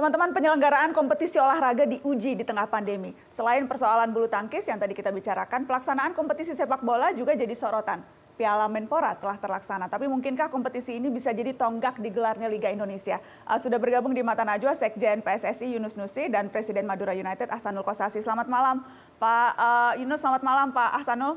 Teman-teman, penyelenggaraan kompetisi olahraga diuji di tengah pandemi. Selain persoalan bulu tangkis yang tadi kita bicarakan, pelaksanaan kompetisi sepak bola juga jadi sorotan. Piala Menpora telah terlaksana, tapi mungkinkah kompetisi ini bisa jadi tonggak digelarnya Liga Indonesia? Uh, sudah bergabung di Mata Najwa, Sekjen PSSI Yunus Nusi dan Presiden Madura United Ahsanul Kosasi. Selamat malam, Pak uh, Yunus. Selamat malam, Pak Ahsanul.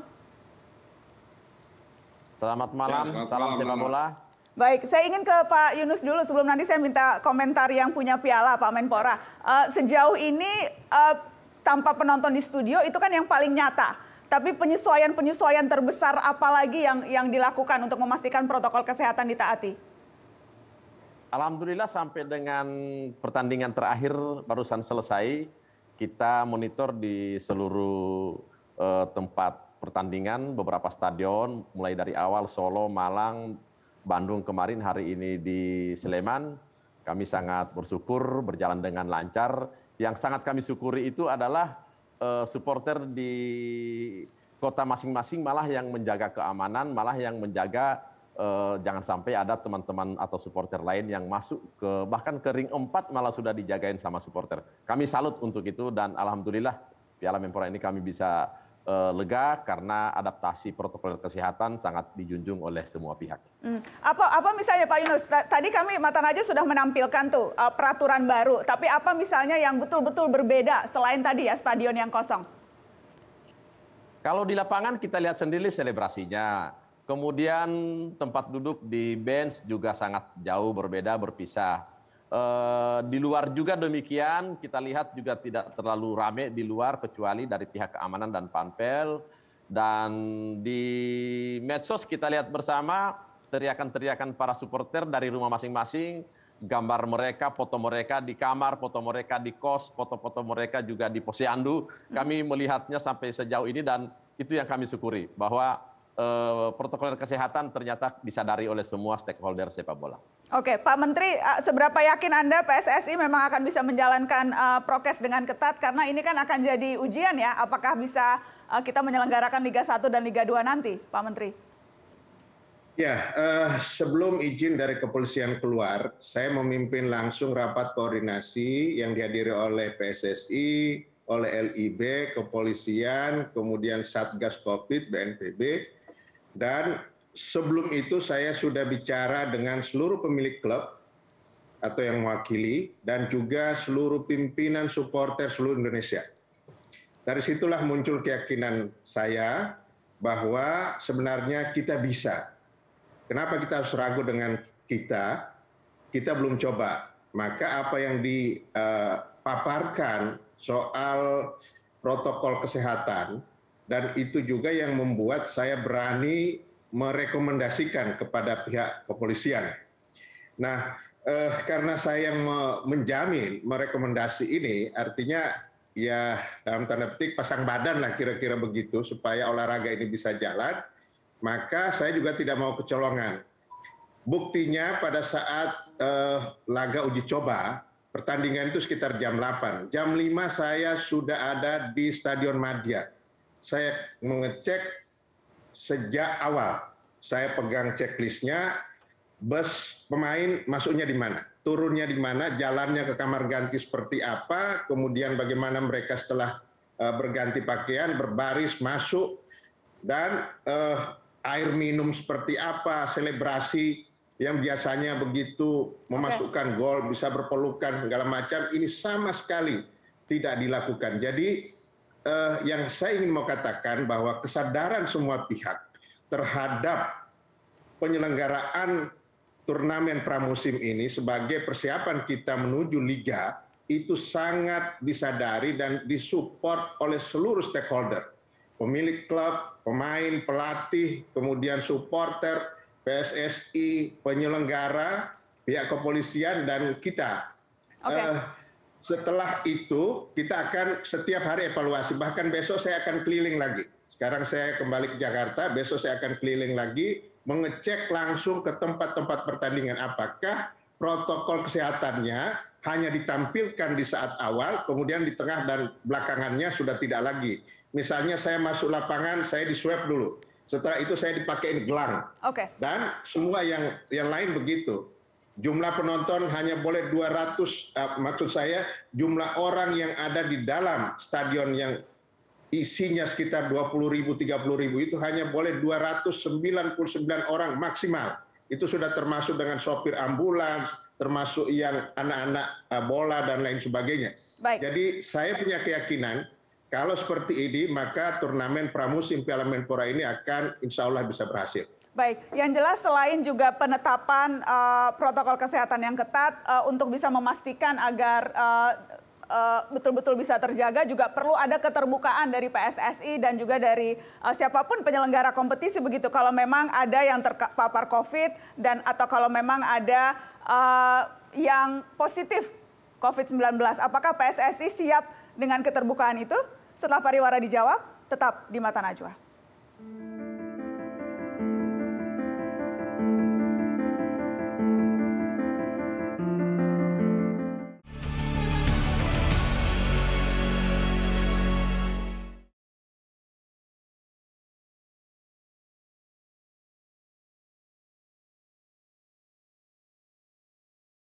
Selamat malam, ya, selamat salam sepak bola. Baik, saya ingin ke Pak Yunus dulu sebelum nanti saya minta komentar yang punya piala Pak Menpora. Uh, sejauh ini uh, tanpa penonton di studio itu kan yang paling nyata. Tapi penyesuaian-penyesuaian terbesar apa lagi yang yang dilakukan untuk memastikan protokol kesehatan ditaati? Alhamdulillah sampai dengan pertandingan terakhir barusan selesai, kita monitor di seluruh uh, tempat pertandingan beberapa stadion mulai dari awal Solo, Malang, Bandung kemarin hari ini di Sleman. Kami sangat bersyukur berjalan dengan lancar. Yang sangat kami syukuri itu adalah uh, supporter di kota masing-masing malah yang menjaga keamanan, malah yang menjaga uh, jangan sampai ada teman-teman atau supporter lain yang masuk ke bahkan ke ring 4 malah sudah dijagain sama supporter. Kami salut untuk itu dan alhamdulillah Piala Menpora ini kami bisa Eh, lega karena adaptasi protokol kesehatan sangat dijunjung oleh semua pihak. Hmm. Apa apa misalnya Pak Yunus tadi kami Mata Najwa sudah menampilkan tuh eh, peraturan baru, tapi apa misalnya yang betul-betul berbeda selain tadi ya stadion yang kosong? Kalau di lapangan kita lihat sendiri selebrasinya. Kemudian tempat duduk di bench juga sangat jauh berbeda berpisah Eh, di luar juga demikian, kita lihat juga tidak terlalu rame di luar kecuali dari pihak keamanan dan Panpel. Dan di medsos kita lihat bersama teriakan-teriakan para supporter dari rumah masing-masing, gambar mereka, foto mereka di kamar, foto mereka di kos, foto-foto mereka juga di posyandu. Kami melihatnya sampai sejauh ini dan itu yang kami syukuri bahwa eh, protokol kesehatan ternyata disadari oleh semua stakeholder sepak bola. Oke, Pak Menteri, eh, seberapa yakin Anda PSSI memang akan bisa menjalankan uh, prokes dengan ketat karena ini kan akan jadi ujian ya, apakah bisa uh, kita menyelenggarakan Liga 1 dan Liga 2 nanti, Pak Menteri? Ya, uh, sebelum izin dari kepolisian keluar, saya memimpin langsung rapat koordinasi yang dihadiri oleh PSSI, oleh LIB, kepolisian, kemudian Satgas Covid, BNPB, dan sebelum itu saya sudah bicara dengan seluruh pemilik klub atau yang mewakili dan juga seluruh pimpinan supporter seluruh Indonesia. Dari situlah muncul keyakinan saya bahwa sebenarnya kita bisa. Kenapa kita harus ragu dengan kita? Kita belum coba. Maka apa yang dipaparkan soal protokol kesehatan dan itu juga yang membuat saya berani merekomendasikan kepada pihak kepolisian. Nah, eh, karena saya yang menjamin merekomendasi ini, artinya ya dalam tanda petik pasang badan lah kira-kira begitu supaya olahraga ini bisa jalan, maka saya juga tidak mau kecolongan. Buktinya pada saat eh, laga uji coba, pertandingan itu sekitar jam 8. Jam 5 saya sudah ada di Stadion Madia. Saya mengecek sejak awal saya pegang checklistnya, bus pemain masuknya di mana, turunnya di mana, jalannya ke kamar ganti seperti apa, kemudian bagaimana mereka setelah eh, berganti pakaian, berbaris, masuk, dan uh, air minum seperti apa, selebrasi yang biasanya begitu memasukkan gol, bisa berpelukan, segala macam, ini sama sekali tidak dilakukan. Jadi Eh, yang saya ingin mau katakan bahwa kesadaran semua pihak terhadap penyelenggaraan turnamen pramusim ini sebagai persiapan kita menuju liga itu sangat disadari dan disupport oleh seluruh stakeholder. Pemilik klub, pemain, pelatih, kemudian supporter, PSSI, penyelenggara, pihak kepolisian, dan kita. Okay. Uh, eh, setelah itu kita akan setiap hari evaluasi. Bahkan besok saya akan keliling lagi. Sekarang saya kembali ke Jakarta, besok saya akan keliling lagi mengecek langsung ke tempat-tempat pertandingan apakah protokol kesehatannya hanya ditampilkan di saat awal, kemudian di tengah dan belakangannya sudah tidak lagi. Misalnya saya masuk lapangan, saya di swab dulu. Setelah itu saya dipakein gelang. Oke. Okay. Dan semua yang yang lain begitu jumlah penonton hanya boleh 200 uh, eh, maksud saya jumlah orang yang ada di dalam stadion yang isinya sekitar 20 ribu, 30 ribu itu hanya boleh 299 orang maksimal. Itu sudah termasuk dengan sopir ambulans, termasuk yang anak-anak eh, bola dan lain sebagainya. Baik. Jadi saya punya keyakinan kalau seperti ini maka turnamen pramusim Piala Menpora ini akan insya Allah bisa berhasil. Baik, yang jelas selain juga penetapan uh, protokol kesehatan yang ketat uh, untuk bisa memastikan agar betul eh, betul-betul uh, bisa terjaga juga perlu ada keterbukaan dari PSSI dan juga dari uh, siapapun penyelenggara kompetisi begitu kalau memang ada yang terpapar Covid dan atau kalau memang ada uh, yang positif Covid-19 apakah PSSI siap dengan keterbukaan itu setelah pariwara dijawab tetap di mata najwa